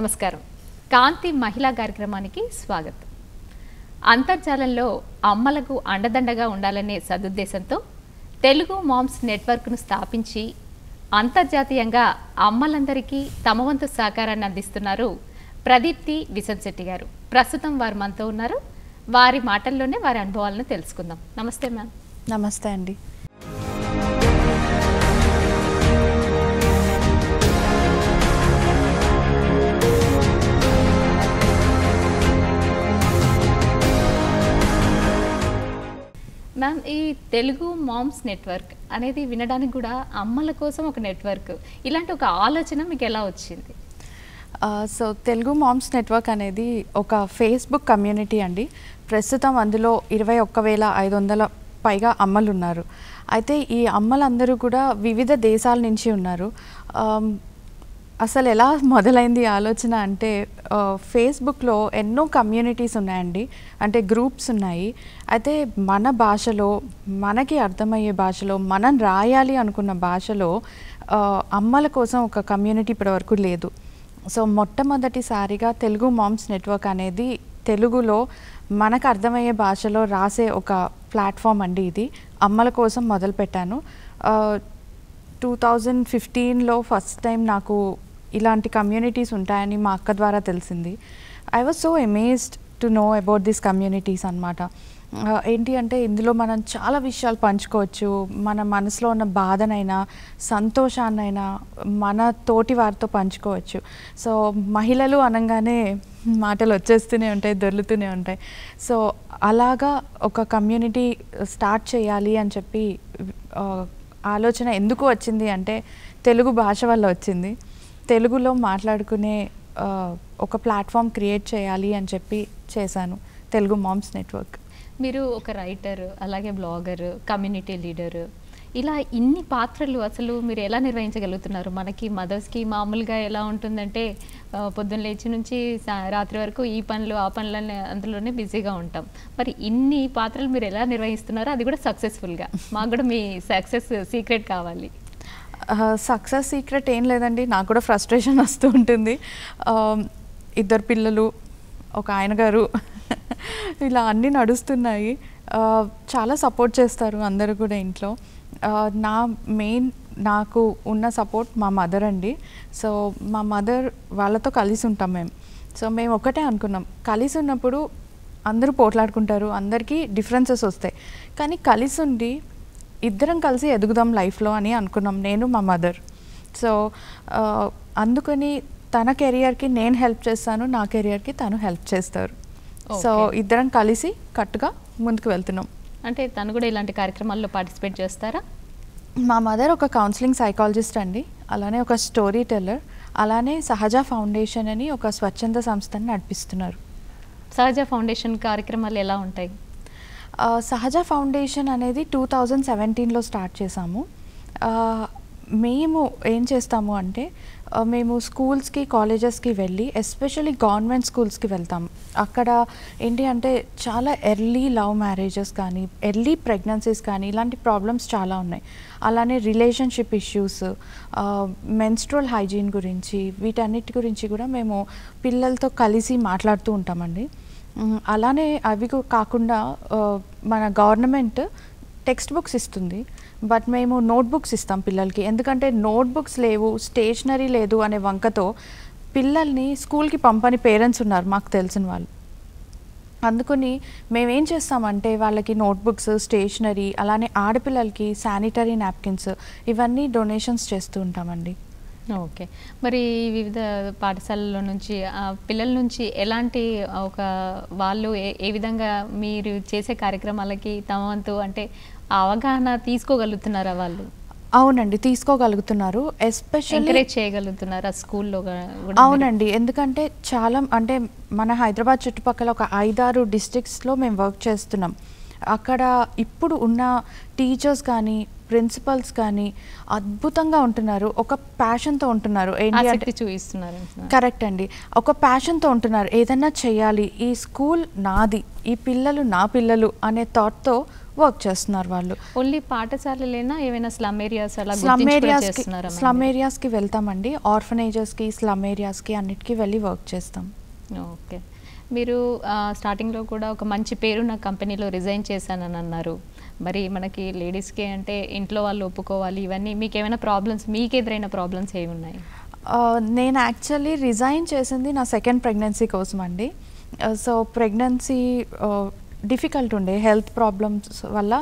నమస్కారం కాంతి మహిళా కార్యక్రమానికి స్వాగతం అంతర్జాలంలో అమ్మలకు అండదండగా ఉండాలనే సదుద్దేశంతో తెలుగు మామ్స్ నెట్వర్క్ను స్థాపించి అంతర్జాతీయంగా అమ్మలందరికీ తమ వంతు సహకారాన్ని అందిస్తున్నారు ప్రదీప్తి శెట్టి గారు ప్రస్తుతం వారు మనతో ఉన్నారు వారి మాటల్లోనే వారి అనుభవాలను తెలుసుకుందాం నమస్తే మ్యామ్ నమస్తే అండి మ్యామ్ ఈ తెలుగు మామ్స్ నెట్వర్క్ అనేది వినడానికి కూడా అమ్మల కోసం ఒక నెట్వర్క్ ఇలాంటి ఒక ఆలోచన మీకు ఎలా వచ్చింది సో తెలుగు మామ్స్ నెట్వర్క్ అనేది ఒక ఫేస్బుక్ కమ్యూనిటీ అండి ప్రస్తుతం అందులో ఇరవై ఒక్క వేల ఐదు వందల పైగా అమ్మలు ఉన్నారు అయితే ఈ అమ్మలందరూ కూడా వివిధ దేశాల నుంచి ఉన్నారు అసలు ఎలా మొదలైంది ఆలోచన అంటే ఫేస్బుక్లో ఎన్నో కమ్యూనిటీస్ ఉన్నాయండి అంటే గ్రూప్స్ ఉన్నాయి అయితే మన భాషలో మనకి అర్థమయ్యే భాషలో మనం రాయాలి అనుకున్న భాషలో అమ్మల కోసం ఒక కమ్యూనిటీ ఇప్పటివరకు లేదు సో మొట్టమొదటిసారిగా తెలుగు మామ్స్ నెట్వర్క్ అనేది తెలుగులో మనకు అర్థమయ్యే భాషలో రాసే ఒక ప్లాట్ఫామ్ అండి ఇది అమ్మల కోసం మొదలుపెట్టాను టూ థౌజండ్ ఫిఫ్టీన్లో ఫస్ట్ టైం నాకు ఇలాంటి కమ్యూనిటీస్ ఉంటాయని మా అక్క ద్వారా తెలిసింది I was so amazed to know about these communities అనమాట ఏంటి అంటే ఇందులో మనం చాలా విషయాలు పంచుకోవచ్చు మన మనసులో ఉన్న బాధనైనా సంతోషాన్నైనా మన తోటి వారితో పంచుకోవచ్చు సో మహిళలు అనగానే మాటలు వచ్చేస్తూనే ఉంటాయి దొర్లుతూనే ఉంటాయి సో అలాగా ఒక కమ్యూనిటీ స్టార్ట్ చేయాలి అని చెప్పి ఆలోచన ఎందుకు వచ్చింది అంటే తెలుగు భాష వల్ల వచ్చింది తెలుగులో మాట్లాడుకునే ఒక ప్లాట్ఫామ్ క్రియేట్ చేయాలి అని చెప్పి చేశాను తెలుగు మామ్స్ నెట్వర్క్ మీరు ఒక రైటర్ అలాగే బ్లాగర్ కమ్యూనిటీ లీడర్ ఇలా ఇన్ని పాత్రలు అసలు మీరు ఎలా నిర్వహించగలుగుతున్నారు మనకి మదర్స్కి మామూలుగా ఎలా ఉంటుందంటే పొద్దున్న లేచి నుంచి రాత్రి వరకు ఈ పనులు ఆ పనులని అందులోనే బిజీగా ఉంటాం మరి ఇన్ని పాత్రలు మీరు ఎలా నిర్వహిస్తున్నారో అది కూడా సక్సెస్ఫుల్గా మాకు కూడా మీ సక్సెస్ సీక్రెట్ కావాలి సక్సెస్ సీక్రెట్ ఏం లేదండి నాకు కూడా ఫ్రస్ట్రేషన్ వస్తూ ఉంటుంది ఇద్దరు పిల్లలు ఒక ఆయన గారు ఇలా అన్నీ నడుస్తున్నాయి చాలా సపోర్ట్ చేస్తారు అందరూ కూడా ఇంట్లో నా మెయిన్ నాకు ఉన్న సపోర్ట్ మా మదర్ అండి సో మా మదర్ వాళ్ళతో కలిసి ఉంటాం మేము సో మేము ఒకటే అనుకున్నాం కలిసి ఉన్నప్పుడు అందరూ పోట్లాడుకుంటారు అందరికీ డిఫరెన్సెస్ వస్తాయి కానీ కలిసి ఉండి ఇద్దరం కలిసి ఎదుగుదాం లైఫ్లో అని అనుకున్నాం నేను మా మదర్ సో అందుకని తన కెరియర్కి నేను హెల్ప్ చేస్తాను నా కెరియర్కి తను హెల్ప్ చేస్తారు సో ఇద్దరం కలిసి కట్టుగా ముందుకు వెళ్తున్నాం అంటే తను కూడా ఇలాంటి కార్యక్రమాల్లో పార్టిసిపేట్ చేస్తారా మా మదర్ ఒక కౌన్సిలింగ్ సైకాలజిస్ట్ అండి అలానే ఒక స్టోరీ టెల్లర్ అలానే సహజ ఫౌండేషన్ అని ఒక స్వచ్ఛంద సంస్థని నడిపిస్తున్నారు సహజ ఫౌండేషన్ కార్యక్రమాలు ఎలా ఉంటాయి సహజ ఫౌండేషన్ అనేది టూ థౌజండ్ సెవెంటీన్లో స్టార్ట్ చేశాము మేము ఏం చేస్తాము అంటే మేము స్కూల్స్కి కాలేజెస్కి వెళ్ళి ఎస్పెషలీ గవర్నమెంట్ స్కూల్స్కి వెళ్తాం అక్కడ ఏంటి అంటే చాలా ఎర్లీ లవ్ మ్యారేజెస్ కానీ ఎర్లీ ప్రెగ్నెన్సీస్ కానీ ఇలాంటి ప్రాబ్లమ్స్ చాలా ఉన్నాయి అలానే రిలేషన్షిప్ ఇష్యూస్ మెన్స్ట్రల్ హైజీన్ గురించి వీటన్నిటి గురించి కూడా మేము పిల్లలతో కలిసి మాట్లాడుతూ ఉంటామండి అలానే అవి కాకుండా మన గవర్నమెంట్ టెక్స్ట్ బుక్స్ ఇస్తుంది బట్ మేము నోట్బుక్స్ ఇస్తాం పిల్లలకి ఎందుకంటే నోట్బుక్స్ లేవు స్టేషనరీ లేదు అనే వంకతో పిల్లల్ని స్కూల్కి పంపని పేరెంట్స్ ఉన్నారు మాకు తెలిసిన వాళ్ళు అందుకని మేమేం చేస్తామంటే వాళ్ళకి నోట్బుక్స్ స్టేషనరీ అలానే ఆడపిల్లలకి శానిటరీ నాప్కిన్స్ ఇవన్నీ డొనేషన్స్ చేస్తూ ఉంటామండి ఓకే మరి వివిధ పాఠశాలల నుంచి పిల్లల నుంచి ఎలాంటి ఒక వాళ్ళు ఏ విధంగా మీరు చేసే కార్యక్రమాలకి తమ వంతు అంటే అవగాహన తీసుకోగలుగుతున్నారా వాళ్ళు అవునండి తీసుకోగలుగుతున్నారు ఎస్పెషల్లీ చేయగలుగుతున్నారా స్కూల్లో అవునండి ఎందుకంటే చాలా అంటే మన హైదరాబాద్ చుట్టుపక్కల ఒక ఐదారు డిస్ట్రిక్ట్స్లో మేము వర్క్ చేస్తున్నాం అక్కడ ఇప్పుడు ఉన్న టీచర్స్ కానీ ప్రిన్సిపల్స్ కానీ అద్భుతంగా ఉంటున్నారు ఒక ప్యాషన్తో ఉంటున్నారు ఏంటి చూపిస్తున్నారు కరెక్ట్ అండి ఒక ప్యాషన్తో ఉంటున్నారు ఏదన్నా చేయాలి ఈ స్కూల్ నాది ఈ పిల్లలు నా పిల్లలు అనే థాట్తో వర్క్ చేస్తున్నారు వాళ్ళు ఓన్లీ పాఠశాలలేనా ఏమైనా స్లమ్ ఏరియాస్ అలా స్లమ్ ఏరియాస్ స్లమ్ ఏరియాస్కి వెళ్తామండి ఆర్ఫనేజెస్కి స్లమ్ ఏరియాస్కి అన్నిటికీ వెళ్ళి వర్క్ చేస్తాం ఓకే మీరు స్టార్టింగ్లో కూడా ఒక మంచి పేరున్న కంపెనీలో రిజైన్ చేశానని అన్నారు మరి మనకి లేడీస్కి అంటే ఇంట్లో వాళ్ళు ఒప్పుకోవాలి ఇవన్నీ మీకు ఏమైనా ప్రాబ్లమ్స్ మీకు ఎదురైన ప్రాబ్లమ్స్ ఏమి ఉన్నాయి నేను యాక్చువల్లీ రిజైన్ చేసింది నా సెకండ్ ప్రెగ్నెన్సీ కోసం అండి సో ప్రెగ్నెన్సీ డిఫికల్ట్ ఉండే హెల్త్ ప్రాబ్లమ్స్ వల్ల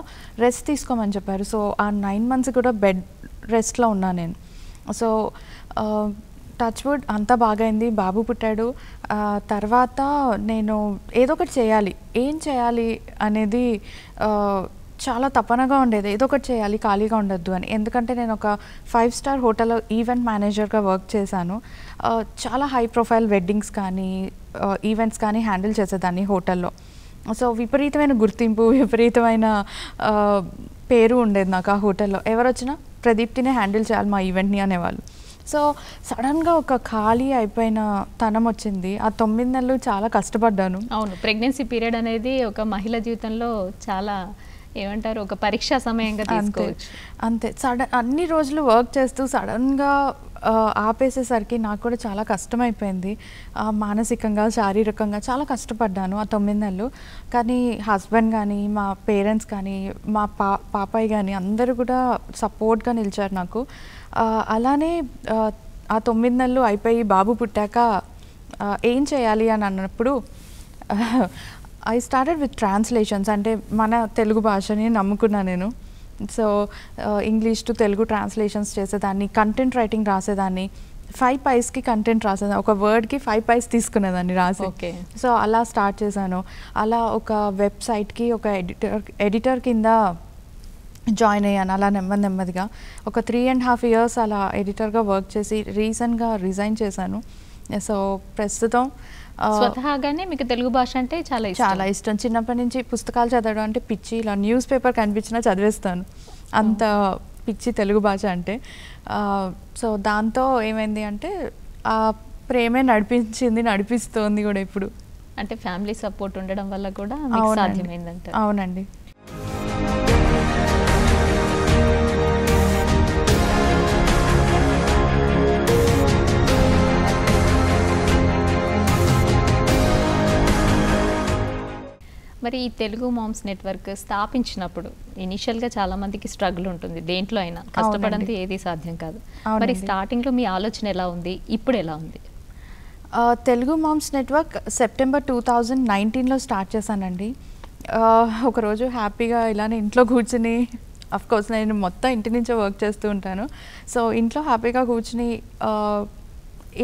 రెస్ట్ తీసుకోమని చెప్పారు సో ఆ నైన్ మంత్స్ కూడా బెడ్ రెస్ట్లో ఉన్నా నేను సో టచ్ వుడ్ అంతా బాగైంది బాబు పుట్టాడు తర్వాత నేను ఏదో ఒకటి చేయాలి ఏం చేయాలి అనేది చాలా తపనగా ఉండేది ఏదో ఒకటి చేయాలి ఖాళీగా ఉండొద్దు అని ఎందుకంటే నేను ఒక ఫైవ్ స్టార్ హోటల్ ఈవెంట్ మేనేజర్గా వర్క్ చేశాను చాలా హై ప్రొఫైల్ వెడ్డింగ్స్ కానీ ఈవెంట్స్ కానీ హ్యాండిల్ చేసేదాన్ని హోటల్లో సో విపరీతమైన గుర్తింపు విపరీతమైన పేరు ఉండేది నాకు ఆ హోటల్లో ఎవరు వచ్చినా ప్రదీప్తినే హ్యాండిల్ చేయాలి మా ఈవెంట్ని అనేవాళ్ళు సో సడన్గా ఒక ఖాళీ అయిపోయిన తనం వచ్చింది ఆ తొమ్మిది నెలలు చాలా కష్టపడ్డాను అవును ప్రెగ్నెన్సీ పీరియడ్ అనేది ఒక మహిళ జీవితంలో చాలా ఏమంటారు ఒక పరీక్షా సమయంగా తీసుకోవచ్చు అంతే సడన్ అన్ని రోజులు వర్క్ చేస్తూ సడన్గా ఆపేసేసరికి నాకు కూడా చాలా కష్టమైపోయింది మానసికంగా శారీరకంగా చాలా కష్టపడ్డాను ఆ తొమ్మిది నెలలు కానీ హస్బెండ్ కానీ మా పేరెంట్స్ కానీ మా పా పాపాయి కానీ అందరూ కూడా సపోర్ట్గా నిలిచారు నాకు అలానే ఆ తొమ్మిది నెలలు అయిపోయి బాబు పుట్టాక ఏం చేయాలి అని అన్నప్పుడు ఐ స్టార్టెడ్ విత్ ట్రాన్స్లేషన్స్ అంటే మన తెలుగు భాషని నమ్ముకున్నా నేను so English to Telugu translations చేసేదాన్ని కంటెంట్ రైటింగ్ రాసేదాన్ని ఫైవ్ పైస్కి కంటెంట్ రాసేదాన్ని ఒక వర్డ్కి ఫైవ్ పైస్ తీసుకునేదాన్ని రాసి ఓకే సో అలా స్టార్ట్ చేశాను అలా ఒక వెబ్సైట్కి ఒక ఎడిటర్ ఎడిటర్ కింద జాయిన్ అయ్యాను అలా నెమ్మది నెమ్మదిగా ఒక త్రీ అండ్ హాఫ్ ఇయర్స్ అలా ఎడిటర్గా వర్క్ చేసి రీసెంట్గా రిజైన్ చేశాను సో ప్రస్తుతం Uh, స్వతహాగానే మీకు తెలుగు భాష అంటే చాలా చాలా ఇష్టం చిన్నప్పటి నుంచి పుస్తకాలు చదవడం అంటే పిచ్చి ఇలా న్యూస్ పేపర్ కనిపించినా చదివేస్తాను అంత పిచ్చి తెలుగు భాష అంటే uh, సో దాంతో ఏమైంది అంటే ఆ ప్రేమే నడిపించింది నడిపిస్తోంది కూడా ఇప్పుడు అంటే ఫ్యామిలీ సపోర్ట్ ఉండడం వల్ల కూడా అవునండి మరి ఈ తెలుగు మామ్స్ నెట్వర్క్ స్థాపించినప్పుడు ఇనిషియల్ గా చాలా మందికి స్ట్రగుల్ ఉంటుంది దేంట్లో అయినా కష్టపడంతో ఏది సాధ్యం కాదు మరి స్టార్టింగ్లో మీ ఆలోచన ఎలా ఉంది ఇప్పుడు ఎలా ఉంది Telugu moms network September two thousand నైన్టీన్లో స్టార్ట్ చేశానండి ఒకరోజు హ్యాపీగా ఇలానే ఇంట్లో కూర్చుని కోర్స్ నేను మొత్తం ఇంటి నుంచే వర్క్ చేస్తూ ఉంటాను సో ఇంట్లో హ్యాపీగా కూర్చుని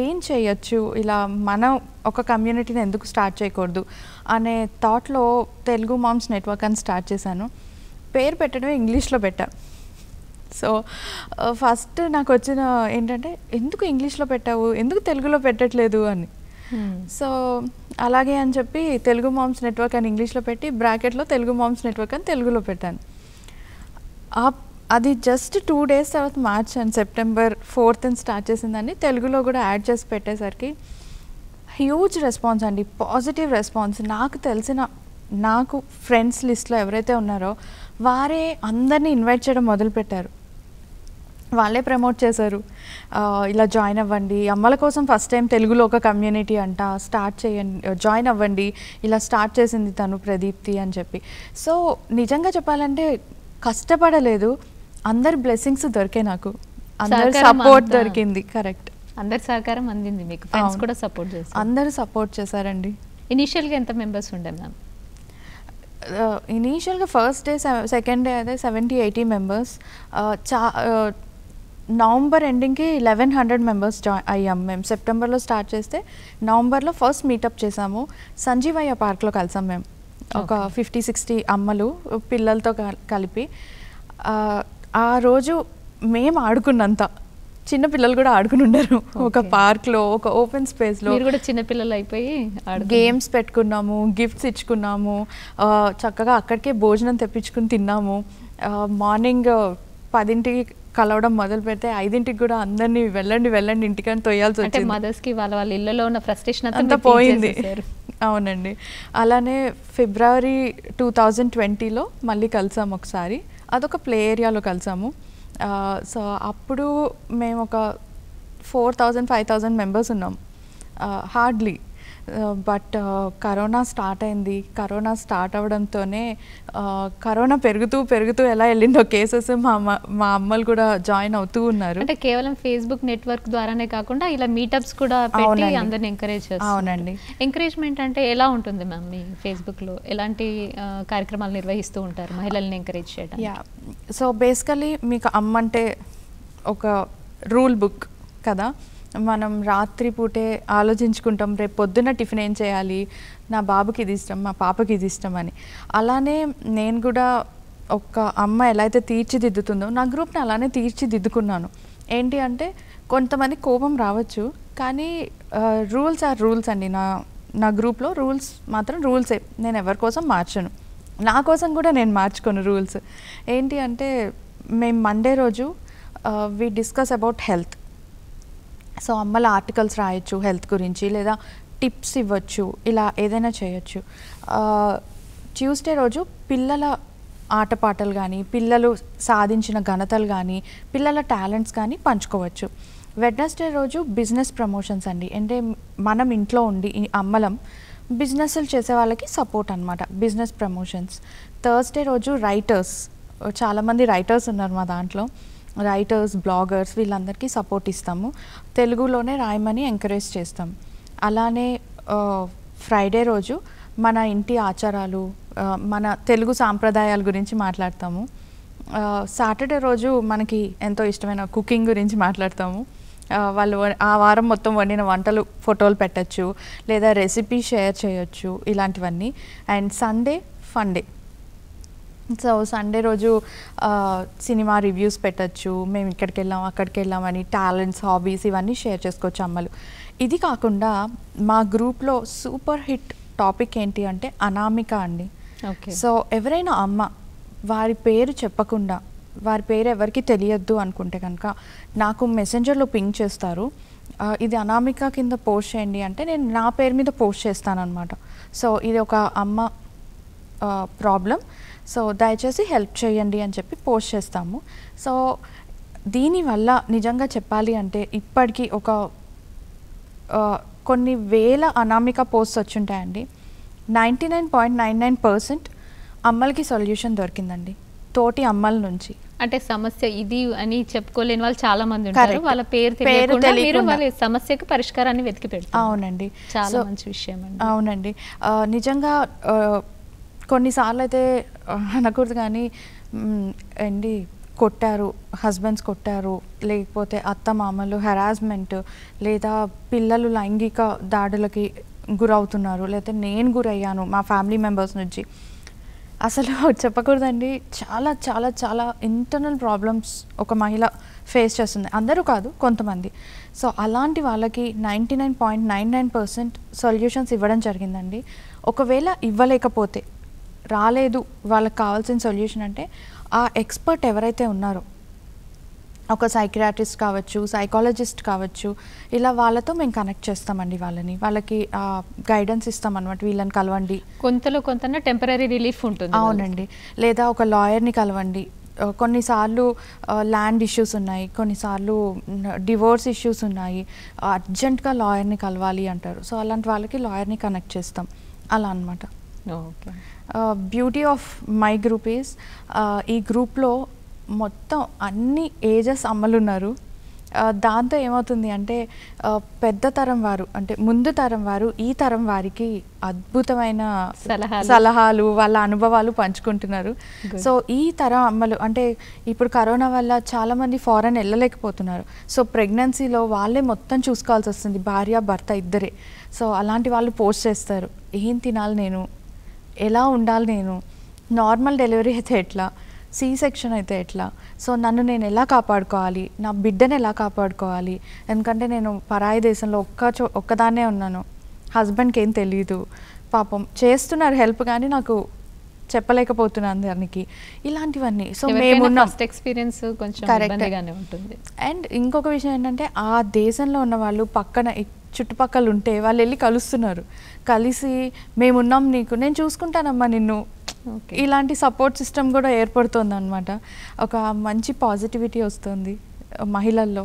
ఏం చేయొచ్చు ఇలా మనం ఒక కమ్యూనిటీని ఎందుకు స్టార్ట్ చేయకూడదు అనే థాట్లో తెలుగు మామ్స్ నెట్వర్క్ అని స్టార్ట్ చేశాను పేరు పెట్టడం ఇంగ్లీష్లో పెట్టా సో ఫస్ట్ నాకు వచ్చిన ఏంటంటే ఎందుకు ఇంగ్లీష్లో పెట్టావు ఎందుకు తెలుగులో పెట్టట్లేదు అని hmm. సో అలాగే అని చెప్పి తెలుగు మామ్స్ నెట్వర్క్ అని ఇంగ్లీష్లో పెట్టి బ్రాకెట్లో తెలుగు మామ్స్ నెట్వర్క్ అని తెలుగులో పెట్టాను అది జస్ట్ టూ డేస్ తర్వాత March and September fourth start చేసిందని తెలుగులో కూడా యాడ్ చేసి పెట్టేసరికి హ్యూజ్ రెస్పాన్స్ అండి పాజిటివ్ రెస్పాన్స్ నాకు తెలిసిన నాకు ఫ్రెండ్స్ లిస్ట్లో ఎవరైతే ఉన్నారో వారే అందరినీ ఇన్వైట్ చేయడం మొదలుపెట్టారు వాళ్ళే ప్రమోట్ చేశారు ఇలా జాయిన్ అవ్వండి అమ్మల కోసం ఫస్ట్ టైం తెలుగులో ఒక కమ్యూనిటీ అంట స్టార్ట్ చేయండి జాయిన్ అవ్వండి ఇలా స్టార్ట్ చేసింది తను ప్రదీప్తి అని చెప్పి సో నిజంగా చెప్పాలంటే కష్టపడలేదు అందరి బ్లెస్సింగ్స్ దొరికాయి నాకు అందరి సపోర్ట్ దొరికింది కరెక్ట్ అందరి సహకారం అందింది మీకు ఫ్రెండ్స్ కూడా సపోర్ట్ చేశారు అందరూ సపోర్ట్ చేశారండి ఇనీషియల్గా ఎంత మెంబర్స్ ఉండే మ్యామ్ ఇనీషియల్గా ఫస్ట్ డే సెకండ్ డే అదే సెవెంటీ ఎయిటీ మెంబర్స్ చా నవంబర్ ఎండింగ్కి లెవెన్ హండ్రెడ్ మెంబర్స్ జాయిన్ అయ్యాం మేము సెప్టెంబర్లో స్టార్ట్ చేస్తే నవంబర్లో ఫస్ట్ మీటప్ చేసాము సంజీవయ్య పార్క్లో కలిసాం మేము ఒక ఫిఫ్టీ సిక్స్టీ అమ్మలు పిల్లలతో కలిపి ఆ రోజు మేము ఆడుకున్నంత చిన్న పిల్లలు కూడా ఆడుకుని ఉండరు ఒక పార్క్ లో ఒక ఓపెన్ స్పేస్ లో కూడా చిన్న పిల్లలు అయిపోయి గేమ్స్ పెట్టుకున్నాము గిఫ్ట్స్ ఇచ్చుకున్నాము చక్కగా అక్కడికే భోజనం తెప్పించుకుని తిన్నాము మార్నింగ్ పదింటికి కలవడం మొదలు పెడితే ఐదింటికి కూడా అందరినీ వెళ్ళండి వెళ్ళండి ఇంటికని తోయాల్సి వచ్చింది మదర్స్ కి వాళ్ళ వాళ్ళ ఇళ్లలో ఉన్న ఫ్రస్ట్రేషన్ అంతా పోయింది అవునండి అలానే ఫిబ్రవరి టూ థౌజండ్ ట్వంటీలో మళ్ళీ కలిసాము ఒకసారి అదొక ప్లే ఏరియాలో కలిసాము సో అప్పుడు మేము ఒక four thousand five thousand members ఉన్నాం హార్డ్లీ బట్ కరోనా స్టార్ట్ అయింది కరోనా స్టార్ట్ అవ్వడంతోనే కరోనా పెరుగుతూ పెరుగుతూ ఎలా వెళ్ళిందో కేసెస్ మా మా అమ్మలు కూడా జాయిన్ అవుతూ ఉన్నారు అంటే కేవలం ఫేస్బుక్ నెట్వర్క్ ద్వారానే కాకుండా ఇలా మీటప్స్ కూడా పెట్టి అందరిని ఎంకరేజ్ అవునండి ఎంకరేజ్మెంట్ అంటే ఎలా ఉంటుంది మ్యామ్ మీ ఫేస్బుక్లో ఎలాంటి కార్యక్రమాలు నిర్వహిస్తూ ఉంటారు మహిళల్ని ఎంకరేజ్ చేయడం యా సో బేసికలీ మీకు అమ్మ అంటే ఒక రూల్ బుక్ కదా మనం రాత్రి పూటే ఆలోచించుకుంటాం రేపు పొద్దున్న టిఫిన్ ఏం చేయాలి నా బాబుకి ఇది ఇష్టం మా పాపకి ఇది ఇష్టం అని అలానే నేను కూడా ఒక అమ్మ ఎలా అయితే తీర్చిదిద్దుతుందో నా గ్రూప్ని అలానే తీర్చిదిద్దుకున్నాను ఏంటి అంటే కొంతమంది కోపం రావచ్చు కానీ రూల్స్ ఆర్ రూల్స్ అండి నా నా గ్రూప్లో రూల్స్ మాత్రం రూల్సే నేను ఎవరి కోసం మార్చను నా కోసం కూడా నేను మార్చుకోను రూల్స్ ఏంటి అంటే మేము మండే రోజు we discuss about health so అమ్మల ఆర్టికల్స్ రాయొచ్చు హెల్త్ గురించి లేదా టిప్స్ ఇవ్వచ్చు ఇలా ఏదైనా చేయొచ్చు ట్యూస్డే రోజు పిల్లల ఆటపాటలు కానీ పిల్లలు సాధించిన ఘనతలు కానీ పిల్లల టాలెంట్స్ కానీ పంచుకోవచ్చు వెడ్నెస్డే రోజు బిజినెస్ ప్రమోషన్స్ అండి అంటే మనం ఇంట్లో ఉండి అమ్మలం బిజినెస్లు చేసే వాళ్ళకి సపోర్ట్ అనమాట బిజినెస్ ప్రమోషన్స్ థర్స్డే రోజు రైటర్స్ చాలామంది రైటర్స్ ఉన్నారు మా దాంట్లో రైటర్స్ బ్లాగర్స్ వీళ్ళందరికీ సపోర్ట్ ఇస్తాము తెలుగులోనే రాయమని ఎంకరేజ్ చేస్తాం అలానే ఫ్రైడే రోజు మన ఇంటి ఆచారాలు మన తెలుగు సాంప్రదాయాల గురించి మాట్లాడతాము సాటర్డే రోజు మనకి ఎంతో ఇష్టమైన కుకింగ్ గురించి మాట్లాడతాము వాళ్ళు ఆ వారం మొత్తం వండిన వంటలు ఫోటోలు పెట్టచ్చు లేదా రెసిపీ షేర్ చేయొచ్చు ఇలాంటివన్నీ and Sunday funday so Sunday రోజు సినిమా రివ్యూస్ పెట్టచ్చు మేము ఇక్కడికి వెళ్ళాం అక్కడికి వెళ్ళామని టాలెంట్స్ హాబీస్ ఇవన్నీ షేర్ చేసుకోవచ్చు అమ్మలు ఇది కాకుండా మా గ్రూప్లో సూపర్ హిట్ టాపిక్ ఏంటి అంటే అనామిక అండి సో ఎవరైనా అమ్మ వారి పేరు చెప్పకుండా వారి పేరు ఎవరికి తెలియద్దు అనుకుంటే కనుక నాకు మెసెంజర్లో పింక్ చేస్తారు ఇది అనామిక కింద పోస్ట్ చేయండి అంటే నేను నా పేరు మీద పోస్ట్ చేస్తాను అనమాట సో ఇది ఒక అమ్మ ప్రాబ్లం సో దయచేసి హెల్ప్ చేయండి అని చెప్పి పోస్ట్ చేస్తాము సో దీనివల్ల నిజంగా చెప్పాలి అంటే ఇప్పటికీ ఒక కొన్ని వేల అనామిక పోస్ట్ ఉంటాయండి ninety nine point nine nine percent అమ్మలకి సొల్యూషన్ దొరికిందండి తోటి అమ్మల నుంచి అంటే సమస్య ఇది అని చెప్పుకోలేని వాళ్ళు చాలా మంది ఉంటారు వాళ్ళ పేరు తెలియకుండా మీరు వాళ్ళ సమస్యకు పరిష్కారాన్ని వెతికి పెడతారు అవునండి చాలా మంచి విషయం అండి అవునండి నిజంగా కొన్నిసార్లు అయితే అనకూడదు కానీ ఏంటి కొట్టారు హస్బెండ్స్ కొట్టారు లేకపోతే అత్త మామలు హెరాస్మెంట్ లేదా పిల్లలు లైంగిక దాడులకి గురవుతున్నారు లేకపోతే నేను గురయ్యాను మా ఫ్యామిలీ మెంబర్స్ నుంచి అసలు చెప్పకూడదండి చాలా చాలా చాలా ఇంటర్నల్ ప్రాబ్లమ్స్ ఒక మహిళ ఫేస్ చేస్తుంది అందరూ కాదు కొంతమంది సో అలాంటి వాళ్ళకి ninety nine point nine nine percent solutions ఇవ్వడం జరిగిందండి ఒకవేళ ఇవ్వలేకపోతే రాలేదు వాళ్ళకి కావాల్సిన సొల్యూషన్ అంటే ఆ ఎక్స్పర్ట్ ఎవరైతే ఉన్నారో ఒక సైకియాట్రిస్ట్ కావచ్చు సైకాలజిస్ట్ కావచ్చు ఇలా వాళ్ళతో మేము కనెక్ట్ చేస్తామండి వాళ్ళని వాళ్ళకి గైడెన్స్ ఇస్తాం అనమాట వీళ్ళని కలవండి కొంతలో కొంత టెంపరీ రిలీఫ్ ఉంటుంది అవునండి లేదా ఒక లాయర్ని కలవండి కొన్నిసార్లు ల్యాండ్ ఇష్యూస్ ఉన్నాయి కొన్నిసార్లు డివోర్స్ ఇష్యూస్ ఉన్నాయి అర్జెంట్గా లాయర్ని కలవాలి అంటారు సో అలాంటి వాళ్ళకి లాయర్ని కనెక్ట్ చేస్తాం అలా అనమాట okay beauty of my group is ఈ గ్రూప్లో మొత్తం అన్ని ఏజెస్ అమ్మలు ఉన్నారు దాంతో ఏమవుతుంది అంటే పెద్ద తరం వారు అంటే ముందు తరం వారు ఈ తరం వారికి అద్భుతమైన సలహాలు వాళ్ళ అనుభవాలు పంచుకుంటున్నారు సో ఈ తరం అమ్మలు అంటే ఇప్పుడు కరోనా వల్ల చాలామంది ఫారెన్ వెళ్ళలేకపోతున్నారు సో ప్రెగ్నెన్సీలో వాళ్ళే మొత్తం చూసుకోవాల్సి వస్తుంది భార్య భర్త ఇద్దరే సో అలాంటి వాళ్ళు పోస్ట్ చేస్తారు ఏం తినాలి నేను ఎలా ఉండాలి నేను నార్మల్ డెలివరీ అయితే ఎట్లా సి సెక్షన్ అయితే ఎట్లా సో నన్ను నేను ఎలా కాపాడుకోవాలి నా బిడ్డను ఎలా కాపాడుకోవాలి ఎందుకంటే నేను పరాయి దేశంలో ఒక్క చో ఒక్కదాన్నే ఉన్నాను హస్బెండ్కి ఏం తెలీదు పాపం చేస్తున్నారు హెల్ప్ కానీ నాకు చెప్పలేకపోతున్నాను అందరికి ఇలాంటివన్నీ సో మేము ఫస్ట్ ఎక్స్పీరియన్స్ కొంచెం ఉంటుంది అండ్ ఇంకొక విషయం ఏంటంటే ఆ దేశంలో ఉన్న వాళ్ళు పక్కన చుట్టుపక్కల ఉంటే వాళ్ళు వెళ్ళి కలుస్తున్నారు కలిసి మేమున్నాం నీకు నేను చూసుకుంటానమ్మా నిన్ను ఇలాంటి సపోర్ట్ సిస్టమ్ కూడా ఏర్పడుతుంది అనమాట ఒక మంచి పాజిటివిటీ వస్తుంది మహిళల్లో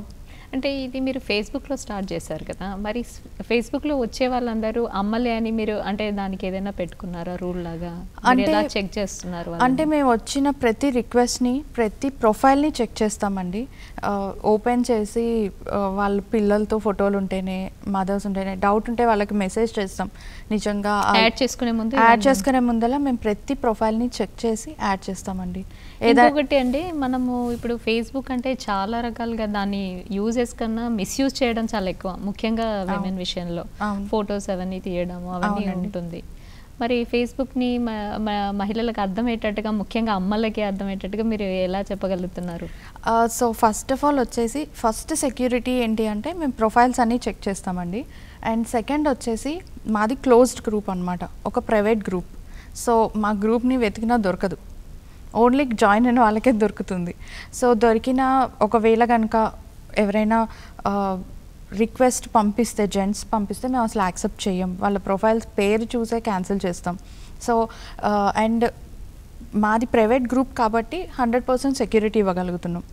అంటే ఇది మీరు ఫేస్బుక్లో స్టార్ట్ చేశారు కదా మరి ఫేస్బుక్లో వచ్చే వాళ్ళందరూ అమ్మలే అని మీరు అంటే దానికి ఏదైనా పెట్టుకున్నారా రూల్ లాగా అంటే చెక్ చేస్తున్నారు అంటే మేము వచ్చిన ప్రతి రిక్వెస్ట్ని ప్రతి ప్రొఫైల్ని చెక్ చేస్తామండి ఓపెన్ చేసి వాళ్ళ పిల్లలతో ఫోటోలు ఉంటేనే మదర్స్ ఉంటేనే డౌట్ ఉంటే వాళ్ళకి మెసేజ్ చేస్తాం నిజంగా యాడ్ చేసుకునే ముందు యాడ్ చేసుకునే ముందలా మేము ప్రతి ప్రొఫైల్ని చెక్ చేసి యాడ్ చేస్తామండి ఇంకొకటి అండి మనము ఇప్పుడు ఫేస్బుక్ అంటే చాలా రకాలుగా దాన్ని యూజెస్ కన్నా మిస్యూజ్ చేయడం చాలా ఎక్కువ ముఖ్యంగా విమెన్ విషయంలో ఫొటోస్ అవన్నీ తీయడం అవన్నీ ఉంటుంది మరి ఫేస్బుక్ని మహిళలకు అర్థమయ్యేటట్టుగా ముఖ్యంగా అమ్మలకి అర్థమయ్యేటట్టుగా మీరు ఎలా చెప్పగలుగుతున్నారు సో ఫస్ట్ ఆఫ్ ఆల్ వచ్చేసి ఫస్ట్ సెక్యూరిటీ ఏంటి అంటే మేము ప్రొఫైల్స్ అన్నీ చెక్ చేస్తామండి అండ్ సెకండ్ వచ్చేసి మాది క్లోజ్డ్ గ్రూప్ అనమాట ఒక ప్రైవేట్ గ్రూప్ సో మా గ్రూప్ని వెతికినా దొరకదు ఓన్లీ జాయిన్ అయిన వాళ్ళకే దొరుకుతుంది సో దొరికిన ఒకవేళ కనుక ఎవరైనా రిక్వెస్ట్ పంపిస్తే జెంట్స్ పంపిస్తే మేము అసలు యాక్సెప్ట్ చేయం వాళ్ళ ప్రొఫైల్స్ పేరు చూసే క్యాన్సిల్ చేస్తాం సో అండ్ మాది ప్రైవేట్ గ్రూప్ కాబట్టి హండ్రెడ్ పర్సెంట్ సెక్యూరిటీ ఇవ్వగలుగుతున్నాం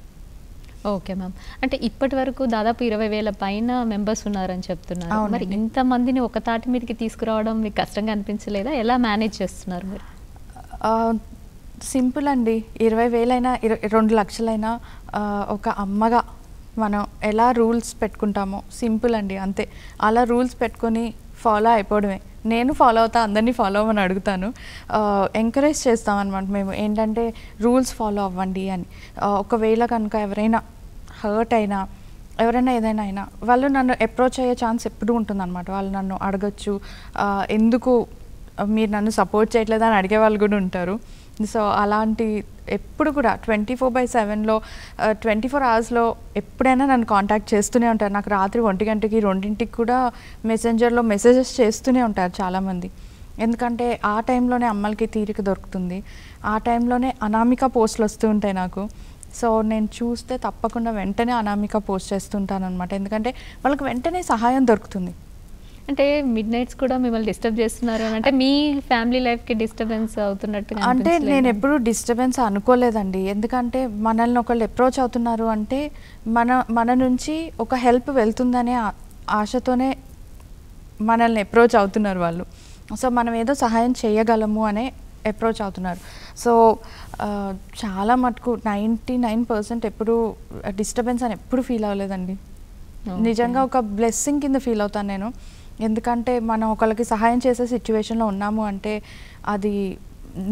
ఓకే మ్యామ్ అంటే ఇప్పటి వరకు దాదాపు ఇరవై వేల పైన మెంబర్స్ ఉన్నారని చెప్తున్నారు మరి ఇంతమందిని ఒక తాటి మీదకి తీసుకురావడం మీకు కష్టంగా అనిపించలేదా ఎలా మేనేజ్ చేస్తున్నారు మీరు సింపుల్ అండి ఇరవై వేలైనా ఇర రెండు లక్షలైనా ఒక అమ్మగా మనం ఎలా రూల్స్ పెట్టుకుంటామో సింపుల్ అండి అంతే అలా రూల్స్ పెట్టుకొని ఫాలో అయిపోవడమే నేను ఫాలో అవుతా అందరినీ ఫాలో అవ్వమని అడుగుతాను ఎంకరేజ్ చేస్తామన్నమాట మేము ఏంటంటే రూల్స్ ఫాలో అవ్వండి అని ఒకవేళ కనుక ఎవరైనా హర్ట్ అయినా ఎవరైనా ఏదైనా అయినా వాళ్ళు నన్ను అప్రోచ్ అయ్యే ఛాన్స్ ఉంటుంది ఉంటుందన్నమాట వాళ్ళు నన్ను అడగచ్చు ఎందుకు మీరు నన్ను సపోర్ట్ చేయట్లేదు అని అడిగే వాళ్ళు కూడా ఉంటారు సో అలాంటి ఎప్పుడు కూడా ట్వంటీ ఫోర్ బై సెవెన్లో ట్వంటీ ఫోర్ అవర్స్లో ఎప్పుడైనా నన్ను కాంటాక్ట్ చేస్తూనే ఉంటారు నాకు రాత్రి ఒంటి గంటకి రెండింటికి కూడా మెసెంజర్లో మెసేజెస్ చేస్తూనే ఉంటారు చాలామంది ఎందుకంటే ఆ టైంలోనే అమ్మలకి తీరిక దొరుకుతుంది ఆ టైంలోనే అనామిక పోస్టులు వస్తూ ఉంటాయి నాకు సో నేను చూస్తే తప్పకుండా వెంటనే అనామిక పోస్ట్ చేస్తుంటాను అనమాట ఎందుకంటే వాళ్ళకి వెంటనే సహాయం దొరుకుతుంది అంటే మిడ్ నైట్స్ కూడా మిమ్మల్ని డిస్టర్బ్ చేస్తున్నారు అంటే మీ ఫ్యామిలీ లైఫ్కి డిస్టర్బెన్స్ అవుతున్నట్టు అంటే నేను ఎప్పుడు డిస్టర్బెన్స్ అనుకోలేదండి ఎందుకంటే మనల్ని ఒకళ్ళు అప్రోచ్ అవుతున్నారు అంటే మన మన నుంచి ఒక హెల్ప్ వెళ్తుందనే ఆశతోనే మనల్ని అప్రోచ్ అవుతున్నారు వాళ్ళు సో మనం ఏదో సహాయం చేయగలము అనే అప్రోచ్ అవుతున్నారు సో చాలా మటుకు నైంటీ నైన్ పర్సెంట్ ఎప్పుడు డిస్టర్బెన్స్ అని ఎప్పుడు ఫీల్ అవ్వలేదండి నిజంగా ఒక బ్లెస్సింగ్ కింద ఫీల్ అవుతాను నేను ఎందుకంటే మనం ఒకరికి సహాయం చేసే సిచ్యువేషన్లో ఉన్నాము అంటే అది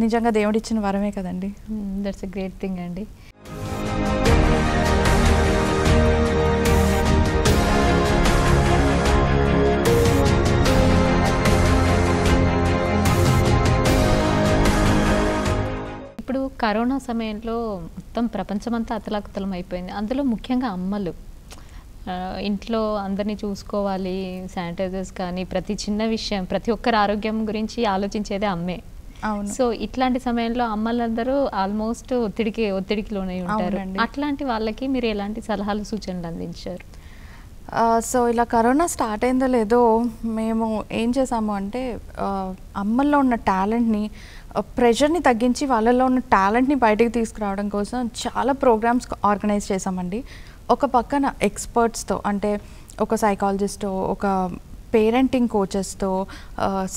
నిజంగా దేవుడిచ్చిన వరమే కదండి దట్స్ ఎ గ్రేట్ థింగ్ అండి ఇప్పుడు కరోనా సమయంలో మొత్తం ప్రపంచమంతా అతలాకుతలం అయిపోయింది అందులో ముఖ్యంగా అమ్మలు ఇంట్లో అందరినీ చూసుకోవాలి శానిటైజర్స్ కానీ ప్రతి చిన్న విషయం ప్రతి ఒక్కరి ఆరోగ్యం గురించి ఆలోచించేదే అమ్మే సో ఇట్లాంటి సమయంలో అమ్మలందరూ ఆల్మోస్ట్ ఒత్తిడికి ఒత్తిడికిలోనే ఉంటారు అట్లాంటి వాళ్ళకి మీరు ఎలాంటి సలహాలు సూచనలు అందించారు సో ఇలా కరోనా స్టార్ట్ అయిందో లేదో మేము ఏం చేసాము అంటే అమ్మల్లో ఉన్న టాలెంట్ని ప్రెషర్ని తగ్గించి వాళ్ళల్లో ఉన్న టాలెంట్ని బయటకు తీసుకురావడం కోసం చాలా ప్రోగ్రామ్స్ ఆర్గనైజ్ చేసామండి ఒక పక్కన ఎక్స్పర్ట్స్తో అంటే ఒక సైకాలజిస్టో ఒక పేరెంటింగ్ కోచెస్తో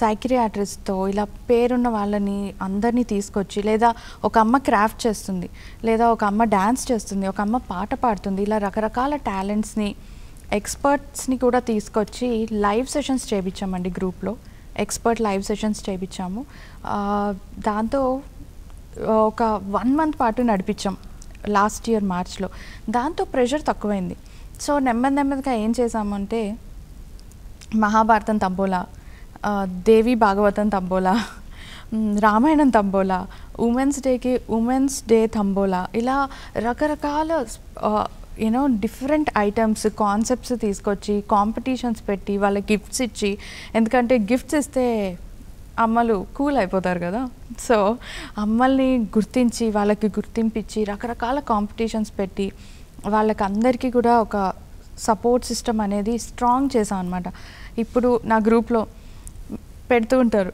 సైక్రియాట్రిస్ట్తో ఇలా పేరున్న వాళ్ళని అందరినీ తీసుకొచ్చి లేదా ఒక అమ్మ క్రాఫ్ట్ చేస్తుంది లేదా ఒక అమ్మ డ్యాన్స్ చేస్తుంది ఒక అమ్మ పాట పాడుతుంది ఇలా రకరకాల టాలెంట్స్ని ఎక్స్పర్ట్స్ని కూడా తీసుకొచ్చి లైవ్ సెషన్స్ చేయించామండి గ్రూప్లో ఎక్స్పర్ట్ లైవ్ సెషన్స్ చేయించాము దాంతో ఒక వన్ మంత్ పాటు నడిపించాం లాస్ట్ ఇయర్ మార్చ్లో దాంతో ప్రెషర్ తక్కువైంది సో నెమ్మది నెమ్మదిగా ఏం చేశామంటే మహాభారతం తంబోలా దేవి భాగవతం తంబోలా రామాయణం తంబోలా ఉమెన్స్ డేకి ఉమెన్స్ డే తంబోలా ఇలా రకరకాల యూనో డిఫరెంట్ ఐటమ్స్ కాన్సెప్ట్స్ తీసుకొచ్చి కాంపిటీషన్స్ పెట్టి వాళ్ళ గిఫ్ట్స్ ఇచ్చి ఎందుకంటే గిఫ్ట్స్ ఇస్తే అమ్మలు కూల్ అయిపోతారు కదా సో అమ్మల్ని గుర్తించి వాళ్ళకి గుర్తింపించి రకరకాల కాంపిటీషన్స్ పెట్టి వాళ్ళకి అందరికీ కూడా ఒక సపోర్ట్ సిస్టమ్ అనేది స్ట్రాంగ్ చేసాం అనమాట ఇప్పుడు నా గ్రూప్లో పెడుతూ ఉంటారు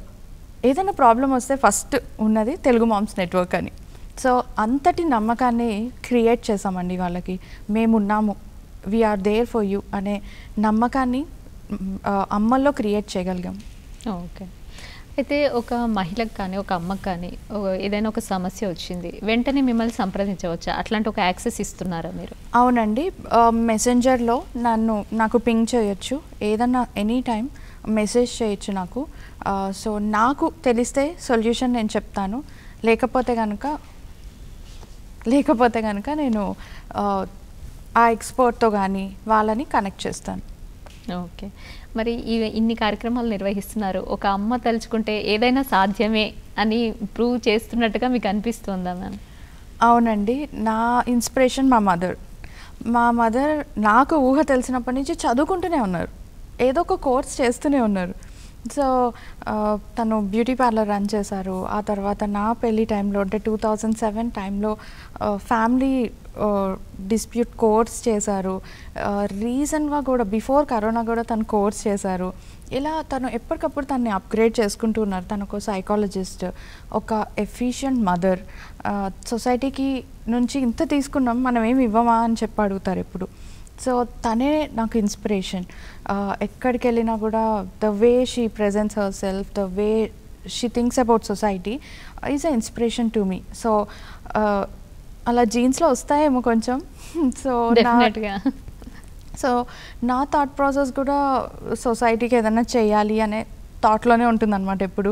ఏదైనా ప్రాబ్లం వస్తే ఫస్ట్ ఉన్నది తెలుగు మామ్స్ నెట్వర్క్ అని సో అంతటి నమ్మకాన్ని క్రియేట్ చేసామండి వాళ్ళకి మేమున్నాము వీఆర్ దేర్ ఫర్ యూ అనే నమ్మకాన్ని అమ్మల్లో క్రియేట్ చేయగలిగాం ఓకే అయితే ఒక మహిళకు కానీ ఒక అమ్మకు కానీ ఏదైనా ఒక సమస్య వచ్చింది వెంటనే మిమ్మల్ని సంప్రదించవచ్చా అట్లాంటి ఒక యాక్సెస్ ఇస్తున్నారా మీరు అవునండి మెసెంజర్లో నన్ను నాకు పింక్ చేయొచ్చు ఏదన్నా ఎనీ టైం మెసేజ్ చేయొచ్చు నాకు సో నాకు తెలిస్తే సొల్యూషన్ నేను చెప్తాను లేకపోతే కనుక లేకపోతే కనుక నేను ఆ ఎక్స్పర్ట్తో కానీ వాళ్ళని కనెక్ట్ చేస్తాను ఓకే మరి ఇన్ని కార్యక్రమాలు నిర్వహిస్తున్నారు ఒక అమ్మ తలుచుకుంటే ఏదైనా సాధ్యమే అని ప్రూవ్ చేస్తున్నట్టుగా మీకు అనిపిస్తుందా మ్యామ్ అవునండి నా ఇన్స్పిరేషన్ మా మదర్ మా మదర్ నాకు ఊహ తెలిసినప్పటి నుంచి చదువుకుంటూనే ఉన్నారు ఏదో ఒక కోర్స్ చేస్తూనే ఉన్నారు సో uh, తను బ్యూటీ పార్లర్ రన్ చేశారు ఆ తర్వాత నా పెళ్ళి టైంలో అంటే టూ థౌజండ్ సెవెన్ టైంలో ఫ్యామిలీ డిస్ప్యూట్ కోర్స్ చేశారు రీసెంట్గా uh, కూడా బిఫోర్ కరోనా కూడా తను కోర్స్ చేశారు ఇలా తను ఎప్పటికప్పుడు తన్ని అప్గ్రేడ్ చేసుకుంటున్నారు తను ఒక సైకాలజిస్ట్ ఒక ఎఫిషియంట్ మదర్ సొసైటీకి నుంచి ఇంత తీసుకున్నాం మనం ఏమి ఇవ్వమా అని చెప్పి అడుగుతారు ఇప్పుడు సో తనే నాకు ఇన్స్పిరేషన్ ఎక్కడికి వెళ్ళినా కూడా the way she presents herself the way she thinks about society is a inspiration to me so అలా జీన్స్లో వస్తాయేమో కొంచెం సో సో నా థాట్ ప్రాసెస్ కూడా సొసైటీకి ఏదైనా చేయాలి అనే థాట్లోనే ఉంటుందన్నమాట ఎప్పుడు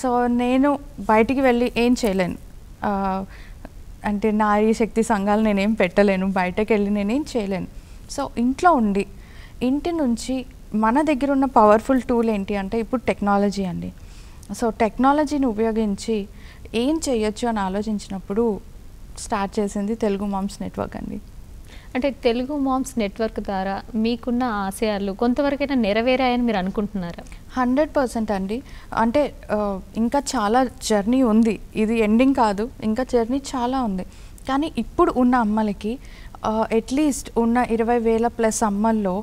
సో నేను బయటికి వెళ్ళి ఏం చేయలేను అంటే నారీ శక్తి సంఘాలు నేనేం పెట్టలేను బయటకు వెళ్ళి నేనేం చేయలేను సో ఇంట్లో ఉండి ఇంటి నుంచి మన దగ్గర ఉన్న పవర్ఫుల్ టూల్ ఏంటి అంటే ఇప్పుడు టెక్నాలజీ అండి సో టెక్నాలజీని ఉపయోగించి ఏం చేయొచ్చు అని ఆలోచించినప్పుడు స్టార్ట్ చేసింది తెలుగు మామ్స్ నెట్వర్క్ అండి అంటే తెలుగు మామ్స్ నెట్వర్క్ ద్వారా మీకున్న ఆశయాలు కొంతవరకైనా నెరవేరాయని మీరు అనుకుంటున్నారా హండ్రెడ్ పర్సెంట్ అండి అంటే ఇంకా చాలా జర్నీ ఉంది ఇది ఎండింగ్ కాదు ఇంకా జర్నీ చాలా ఉంది కానీ ఇప్పుడు ఉన్న అమ్మలకి అట్లీస్ట్ ఉన్న ఇరవై వేల ప్లస్ అమ్మల్లో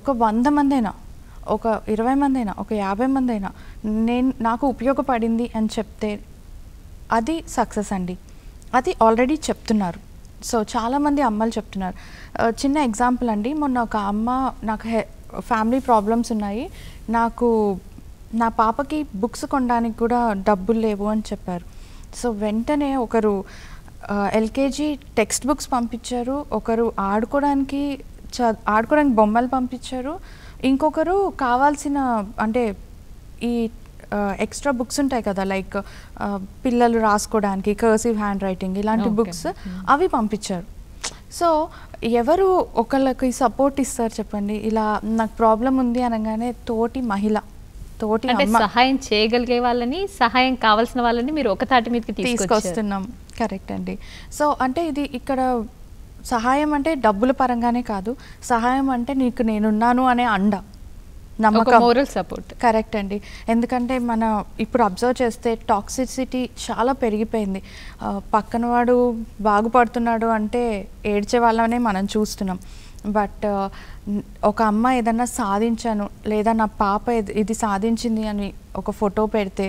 ఒక వంద మందైనా ఒక ఇరవై మంది అయినా ఒక యాభై మంది అయినా నేను నాకు ఉపయోగపడింది అని చెప్తే అది సక్సెస్ అండి అది ఆల్రెడీ చెప్తున్నారు సో చాలామంది అమ్మలు చెప్తున్నారు uh, చిన్న ఎగ్జాంపుల్ అండి మొన్న ఒక అమ్మ నాకు హె ఫ్యామిలీ ప్రాబ్లమ్స్ ఉన్నాయి నాకు నా పాపకి బుక్స్ కొనడానికి కూడా డబ్బులు లేవు అని చెప్పారు సో వెంటనే ఒకరు ఎల్కేజీ టెక్స్ట్ బుక్స్ పంపించారు ఒకరు ఆడుకోవడానికి చ ఆడుకోవడానికి బొమ్మలు పంపించారు ఇంకొకరు కావాల్సిన అంటే ఈ ఎక్స్ట్రా బుక్స్ ఉంటాయి కదా లైక్ పిల్లలు రాసుకోవడానికి కర్సివ్ హ్యాండ్ రైటింగ్ ఇలాంటి బుక్స్ hmm. అవి పంపించారు సో ఎవరు ఒకళ్ళకి సపోర్ట్ ఇస్తారు చెప్పండి ఇలా నాకు ప్రాబ్లం ఉంది అనగానే తోటి మహిళ తోటి సహాయం చేయగలిగే వాళ్ళని సహాయం కావాల్సిన వాళ్ళని మీరు ఒక తాటి మీదకి తీసుకొస్తున్నాం కరెక్ట్ అండి సో అంటే ఇది ఇక్కడ సహాయం అంటే డబ్బుల పరంగానే కాదు సహాయం అంటే నీకు నేనున్నాను అనే అండ నమ్మకం మోరల్ సపోర్ట్ కరెక్ట్ అండి ఎందుకంటే మన ఇప్పుడు అబ్జర్వ్ చేస్తే టాక్సిసిటీ చాలా పెరిగిపోయింది పక్కన వాడు బాగుపడుతున్నాడు అంటే ఏడ్చే వాళ్ళనే మనం చూస్తున్నాం బట్ ఒక అమ్మ ఏదన్నా సాధించాను లేదా నా పాప ఇది సాధించింది అని ఒక ఫోటో పెడితే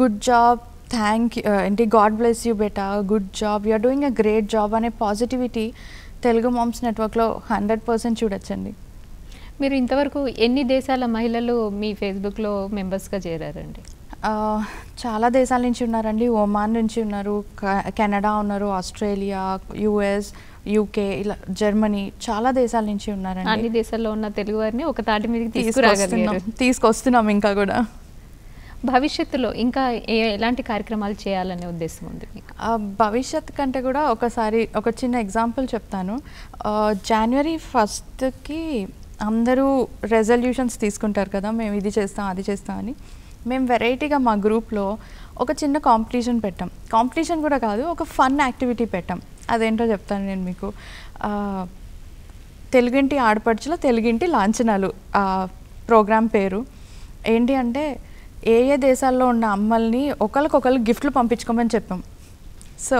గుడ్ జాబ్ థ్యాంక్ ఏంటి God bless you beta good job you're doing a great job అనే పాజిటివిటీ తెలుగు మామ్స్ నెట్వర్క్లో హండ్రెడ్ పర్సెంట్ చూడొచ్చండి మీరు ఇంతవరకు ఎన్ని దేశాల మహిళలు మీ ఫేస్బుక్లో మెంబర్స్గా చేరారండి చాలా దేశాల నుంచి ఉన్నారండి ఒమాన్ నుంచి ఉన్నారు కెనడా ఉన్నారు ఆస్ట్రేలియా యుఎస్ యూకే ఇలా జర్మనీ చాలా దేశాల నుంచి ఉన్నారండి అన్ని దేశాల్లో ఉన్న తెలుగు వారిని ఒక తాటి మీద తీసుకురాగలుగుతున్నాం తీసుకొస్తున్నాం ఇంకా కూడా భవిష్యత్తులో ఇంకా ఎలాంటి కార్యక్రమాలు చేయాలనే ఉద్దేశం ఉంది భవిష్యత్ కంటే కూడా ఒకసారి ఒక చిన్న ఎగ్జాంపుల్ చెప్తాను జనవరి ఫస్ట్కి అందరూ రెజల్యూషన్స్ తీసుకుంటారు కదా మేము ఇది చేస్తాం అది చేస్తాం అని మేము వెరైటీగా మా గ్రూప్లో ఒక చిన్న కాంపిటీషన్ పెట్టాం కాంపిటీషన్ కూడా కాదు ఒక ఫన్ యాక్టివిటీ పెట్టాం అదేంటో చెప్తాను నేను మీకు తెలుగింటి ఆడపడుచులో తెలుగింటి లాంఛనాలు ప్రోగ్రామ్ పేరు ఏంటి అంటే ఏ ఏ దేశాల్లో ఉన్న అమ్మల్ని ఒకరికొకరు గిఫ్ట్లు పంపించుకోమని చెప్పాం సో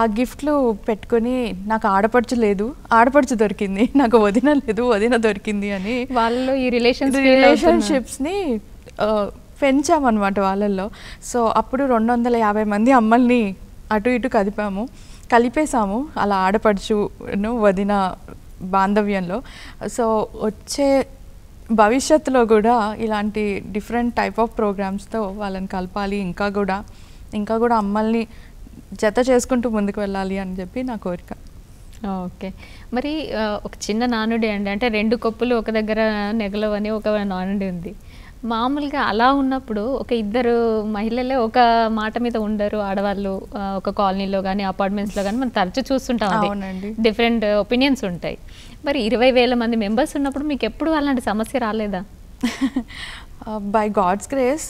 ఆ గిఫ్ట్లు పెట్టుకొని నాకు ఆడపడుచు లేదు ఆడపడుచు దొరికింది నాకు వదిన లేదు వదిన దొరికింది అని వాళ్ళు ఈ రిలేషన్ రిలేషన్షిప్స్ని పెంచామన్నమాట వాళ్ళల్లో సో అప్పుడు రెండు వందల యాభై మంది అమ్మల్ని అటు ఇటు కదిపాము కలిపేశాము అలా ఆడపడుచును వదిన బాంధవ్యంలో సో వచ్చే భవిష్యత్తులో కూడా ఇలాంటి డిఫరెంట్ టైప్ ఆఫ్ ప్రోగ్రామ్స్తో వాళ్ళని కలపాలి ఇంకా కూడా ఇంకా కూడా అమ్మల్ని జత చేసుకుంటూ ముందుకు వెళ్ళాలి అని చెప్పి నా కోరిక ఓకే మరి ఒక చిన్న నానుడి అండి అంటే రెండు కప్పులు ఒక దగ్గర నెగలవని ఒక నానుడి ఉంది మామూలుగా అలా ఉన్నప్పుడు ఒక ఇద్దరు మహిళలే ఒక మాట మీద ఉండరు ఆడవాళ్ళు ఒక కాలనీలో కానీ అపార్ట్మెంట్స్లో కానీ మనం తరచూ చూస్తుంటాం అవునండి డిఫరెంట్ ఒపీనియన్స్ ఉంటాయి మరి ఇరవై వేల మంది మెంబర్స్ ఉన్నప్పుడు మీకు ఎప్పుడు అలాంటి సమస్య రాలేదా బై గాడ్స్ గ్రేస్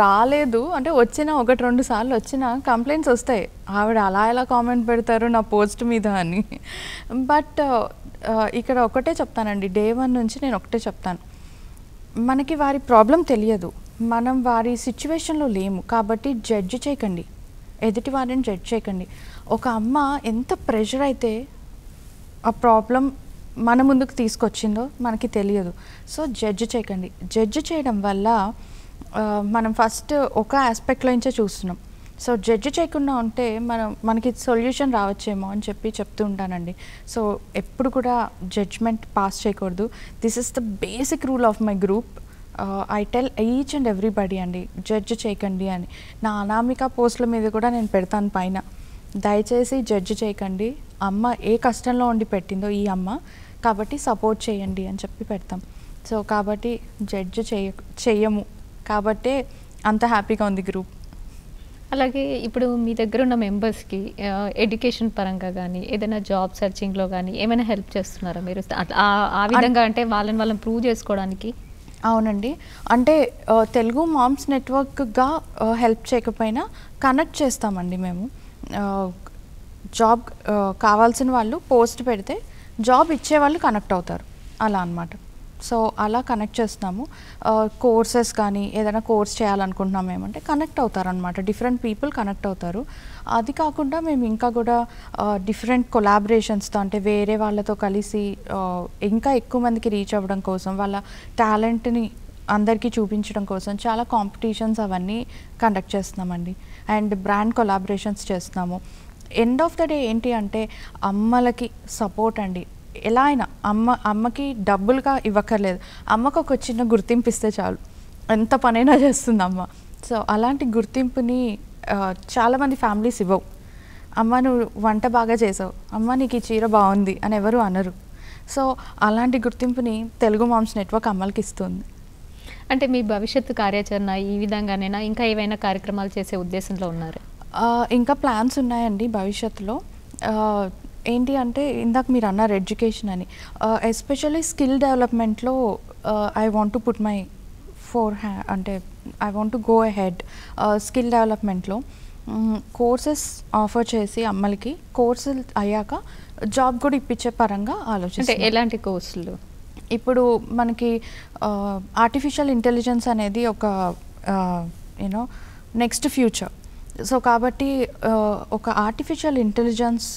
రాలేదు అంటే వచ్చిన ఒకటి రెండు సార్లు వచ్చిన కంప్లైంట్స్ వస్తాయి ఆవిడ అలా ఎలా కామెంట్ పెడతారు నా పోస్ట్ మీద అని బట్ uh, uh, ఇక్కడ ఒకటే చెప్తానండి డే వన్ నుంచి నేను ఒకటే చెప్తాను మనకి వారి ప్రాబ్లం తెలియదు మనం వారి సిచ్యువేషన్లో లేము కాబట్టి జడ్జ్ చేయకండి ఎదుటి వారిని జడ్జ్ చేయకండి ఒక అమ్మ ఎంత ప్రెషర్ అయితే ఆ ప్రాబ్లం మన ముందుకు తీసుకొచ్చిందో మనకి తెలియదు సో జడ్జ్ చేయకండి జడ్జ్ చేయడం వల్ల మనం ఫస్ట్ ఒక ఆస్పెక్ట్లో నుంచే చూస్తున్నాం సో జడ్జ్ చేయకుండా ఉంటే మనం మనకి సొల్యూషన్ రావచ్చేమో అని చెప్పి చెప్తూ ఉంటానండి సో ఎప్పుడు కూడా జడ్జ్మెంట్ పాస్ చేయకూడదు this is the basic rule of my group I tell each and everybody అండి జడ్జ్ చేయకండి అని నా అనామిక పోస్టుల మీద కూడా నేను పెడతాను పైన దయచేసి జడ్జ్ చేయకండి అమ్మ ఏ కష్టంలో ఉండి పెట్టిందో ఈ అమ్మ కాబట్టి సపోర్ట్ చేయండి అని చెప్పి పెడతాం సో కాబట్టి జడ్జ్ చేయ చేయము కాబట్టే అంత హ్యాపీగా ఉంది గ్రూప్ అలాగే ఇప్పుడు మీ దగ్గర ఉన్న మెంబర్స్కి ఎడ్యుకేషన్ పరంగా కానీ ఏదైనా జాబ్ సెర్చింగ్లో కానీ ఏమైనా హెల్ప్ చేస్తున్నారా మీరు ఆ విధంగా అంటే వాళ్ళని వాళ్ళని ప్రూవ్ చేసుకోవడానికి అవునండి అంటే తెలుగు మామ్స్ నెట్వర్క్గా హెల్ప్ చేయకపోయినా కనెక్ట్ చేస్తామండి మేము జాబ్ కావాల్సిన వాళ్ళు పోస్ట్ పెడితే జాబ్ ఇచ్చేవాళ్ళు కనెక్ట్ అవుతారు అలా అనమాట సో అలా కనెక్ట్ చేస్తున్నాము కోర్సెస్ కానీ ఏదైనా కోర్స్ చేయాలనుకుంటున్నాము ఏమంటే కనెక్ట్ అవుతారనమాట డిఫరెంట్ పీపుల్ కనెక్ట్ అవుతారు అది కాకుండా మేము ఇంకా కూడా డిఫరెంట్ కొలాబరేషన్స్తో అంటే వేరే వాళ్ళతో కలిసి ఇంకా ఎక్కువ మందికి రీచ్ అవ్వడం కోసం వాళ్ళ టాలెంట్ని అందరికీ చూపించడం కోసం చాలా కాంపిటీషన్స్ అవన్నీ కండక్ట్ చేస్తున్నామండి అండ్ బ్రాండ్ కొలాబరేషన్స్ చేస్తున్నాము ఎండ్ ఆఫ్ ద డే ఏంటి అంటే అమ్మలకి సపోర్ట్ అండి ఎలా అయినా అమ్మ అమ్మకి డబ్బులుగా ఇవ్వక్కర్లేదు అమ్మకు ఒక చిన్న గుర్తింపు ఇస్తే చాలు ఎంత పనైనా చేస్తుంది అమ్మ సో అలాంటి గుర్తింపుని చాలామంది ఫ్యామిలీస్ ఇవ్వవు అమ్మ నువ్వు వంట బాగా చేసావు అమ్మ నీకు ఈ చీర బాగుంది అని ఎవరు అనరు సో అలాంటి గుర్తింపుని తెలుగు మామ్స్ నెట్వర్క్ అమ్మలకి ఇస్తుంది అంటే మీ భవిష్యత్తు కార్యాచరణ ఈ విధంగానైనా ఇంకా ఏవైనా కార్యక్రమాలు చేసే ఉద్దేశంలో ఉన్నారు ఇంకా ప్లాన్స్ ఉన్నాయండి భవిష్యత్తులో ఏంటి అంటే ఇందాక మీరు అన్నారు ఎడ్యుకేషన్ అని ఎస్పెషల్లీ స్కిల్ డెవలప్మెంట్లో I want to put my four హ్యా అంటే I want to go ahead skill డెవలప్మెంట్లో కోర్సెస్ ఆఫర్ చేసి అమ్మలకి కోర్సులు అయ్యాక జాబ్ కూడా ఇప్పించే పరంగా ఆలోచిస్తే ఎలాంటి కోర్సులు ఇప్పుడు మనకి ఆర్టిఫిషియల్ ఇంటెలిజెన్స్ అనేది ఒక యూనో నెక్స్ట్ ఫ్యూచర్ సో కాబట్టి ఒక ఆర్టిఫిషియల్ ఇంటెలిజెన్స్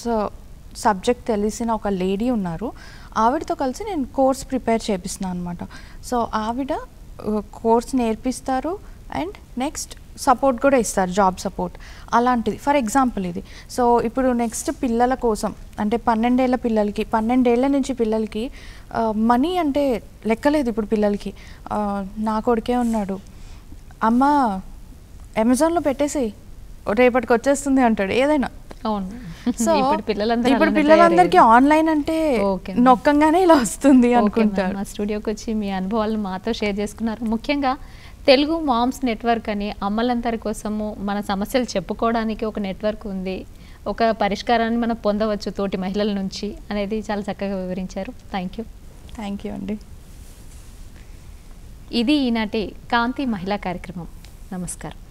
సబ్జెక్ట్ తెలిసిన ఒక లేడీ ఉన్నారు ఆవిడతో కలిసి నేను కోర్స్ ప్రిపేర్ చేపిస్తున్నాను అనమాట సో ఆవిడ కోర్స్ నేర్పిస్తారు అండ్ నెక్స్ట్ సపోర్ట్ కూడా ఇస్తారు జాబ్ సపోర్ట్ అలాంటిది ఫర్ ఎగ్జాంపుల్ ఇది సో ఇప్పుడు నెక్స్ట్ పిల్లల కోసం అంటే పన్నెండేళ్ల పిల్లలకి పన్నెండేళ్ల నుంచి పిల్లలకి మనీ అంటే లెక్కలేదు ఇప్పుడు పిల్లలకి నా కొడుకే ఉన్నాడు అమ్మ అమెజాన్లో పెట్టేసి రేపటికి వచ్చేస్తుంది అంటాడు ఏదైనా అవును సో ఇప్పుడు పిల్లలందరికీ ఆన్లైన్ అంటే నొక్కంగానే ఇలా వస్తుంది అనుకుంటారు మా స్టూడియోకి వచ్చి మీ అనుభవాలను మాతో షేర్ చేసుకున్నారు ముఖ్యంగా తెలుగు మామ్స్ నెట్వర్క్ అని అమ్మలందరి కోసము మన సమస్యలు చెప్పుకోవడానికి ఒక నెట్వర్క్ ఉంది ఒక పరిష్కారాన్ని మనం పొందవచ్చు తోటి మహిళల నుంచి అనేది చాలా చక్కగా వివరించారు థ్యాంక్ యూ థ్యాంక్ యూ అండి ఇది ఈనాటి కాంతి మహిళా కార్యక్రమం నమస్కారం